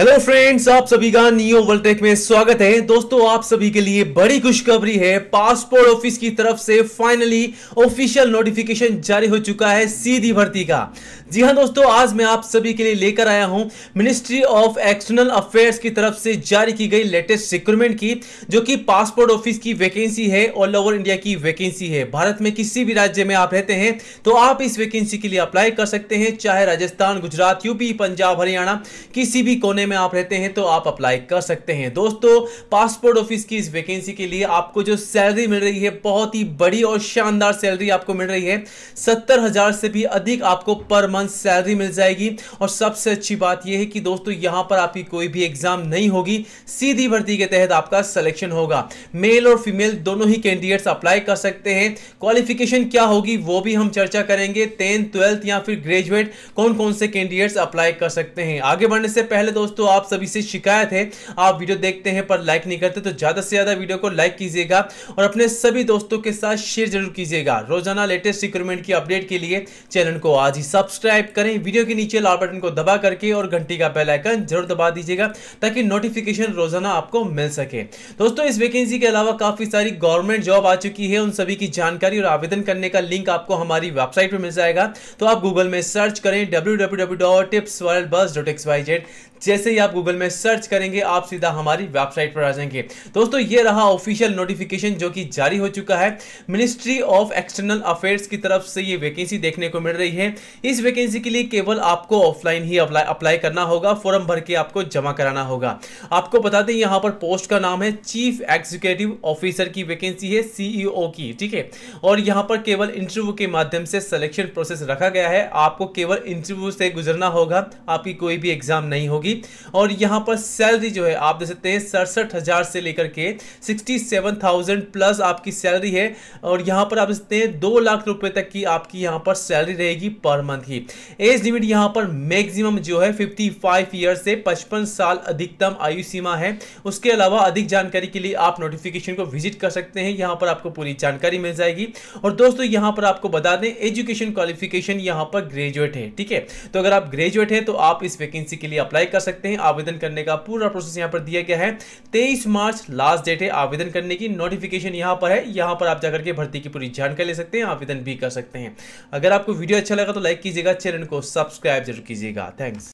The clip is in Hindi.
हेलो फ्रेंड्स आप सभी का नियो वर्ल्टेक में स्वागत है दोस्तों आप सभी के लिए बड़ी खुशखबरी है पासपोर्ट ऑफिस की तरफ से फाइनली ऑफिशियल नोटिफिकेशन जारी हो चुका है सीधी भर्ती का जी हाँ दोस्तों आज मैं आप सभी के लिए लेकर आया हूं मिनिस्ट्री ऑफ एक्सटर्नल अफेयर्स की तरफ से जारी की गई लेटेस्ट रिक्रूटमेंट की जो कि पासपोर्ट ऑफिस की वैकेंसी है ऑल ओवर इंडिया की वैकेंसी है भारत में किसी भी राज्य में आप रहते हैं तो आप इस वैकेंसी के लिए अप्लाई कर सकते हैं चाहे राजस्थान गुजरात यूपी पंजाब हरियाणा किसी भी कोने में आप रहते हैं तो आप अप्लाई कर सकते हैं दोस्तों पासपोर्ट ऑफिस की इस वैकेंसी के लिए आपको जो सैलरी मिल रही है बहुत ही बड़ी और शानदार सैलरी आपको मिल रही है सत्तर हजार से भी अधिक आपको पर मंथ सैलरी मिल जाएगी और सबसे अच्छी बात यह है कि दोस्तों यहां पर आपकी कोई भी एग्जाम नहीं होगी सीधी भर्ती के तहत आपका सिलेक्शन होगा मेल और फीमेल दोनों ही कैंडिडेट्स अप्लाई कर सकते हैं क्वालिफिकेशन क्या होगी वो भी हम चर्चा करेंगे टेंथ ट्वेल्थ या फिर ग्रेजुएट कौन कौन से कैंडिडेट्स अप्लाई कर सकते हैं आगे बढ़ने से पहले दोस्तों दोस्तों आप सभी से शिकायत है आप वीडियो देखते हैं पर लाइक नहीं करते तो ज़्यादा से ज़्यादा वीडियो को लाइक कीजिएगा और अपने सभी दोस्तों के साथ शेयर जरूर कीजिएगा रोजाना लेटेस्ट रिक्रूटमेंट की अपडेट के लिए चैनल को आज ही सब्सक्राइब करें वीडियो के नीचे लाल बटन को दबा करके और घंटी का बेलाइकन जरूर दबा दीजिएगा ताकि नोटिफिकेशन रोजाना आपको मिल सके दोस्तों इस वैकेंसी के अलावा काफ़ी सारी गवर्नमेंट जॉब आ चुकी है उन सभी की जानकारी और आवेदन करने का लिंक आपको हमारी वेबसाइट पर मिल जाएगा तो आप गूगल में सर्च करें डब्ल्यू जैसे ही आप गूगल में सर्च करेंगे आप सीधा हमारी वेबसाइट पर आ जाएंगे दोस्तों ये रहा ऑफिशियल नोटिफिकेशन जो कि जारी हो चुका है मिनिस्ट्री ऑफ एक्सटर्नल अफेयर्स की तरफ से ये वैकेंसी देखने को मिल रही है इस वैकेंसी के लिए केवल आपको ऑफलाइन ही अप्लाई अप्लाई करना होगा फॉर्म भर के आपको जमा कराना होगा आपको बता दें यहाँ पर पोस्ट का नाम है चीफ एग्जीक्यूटिव ऑफिसर की वैकेंसी है सीईओ e की ठीक है और यहाँ पर केवल इंटरव्यू के माध्यम से सिलेक्शन प्रोसेस रखा गया है आपको केवल इंटरव्यू से गुजरना होगा आपकी कोई भी एग्जाम नहीं होगी होगी और यहाँ पर सैलरी जो है आप देख सकते हैं सड़सठ हज़ार से लेकर के सिक्सटी सेवन थाउजेंड प्लस आपकी सैलरी है और यहाँ पर आप देख सकते हैं दो लाख रुपए तक की आपकी यहाँ पर सैलरी रहेगी पर मंथ की एज लिमिट यहाँ पर मैक्सिमम जो है फिफ्टी फाइव ईयर से पचपन साल अधिकतम आयु सीमा है उसके अलावा अधिक जानकारी के लिए आप नोटिफिकेशन को विजिट कर सकते हैं यहाँ पर आपको पूरी जानकारी मिल जाएगी और दोस्तों यहाँ पर आपको बता दें एजुकेशन क्वालिफिकेशन यहाँ पर ग्रेजुएट है ठीक है तो अगर आप ग्रेजुएट हैं तो आप इस वैकेंसी के लिए अप्लाई कर कर सकते हैं आवेदन करने का पूरा प्रोसेस यहाँ पर दिया गया है तेईस मार्च लास्ट डेट है आवेदन करने की नोटिफिकेशन यहाँ पर है यहाँ पर आप जाकर के भर्ती की पूरी जानकारी ले सकते हैं आवेदन भी कर सकते हैं अगर आपको वीडियो अच्छा लगा तो लाइक कीजिएगा चैनल को सब्सक्राइब जरूर कीजिएगा थैंक्स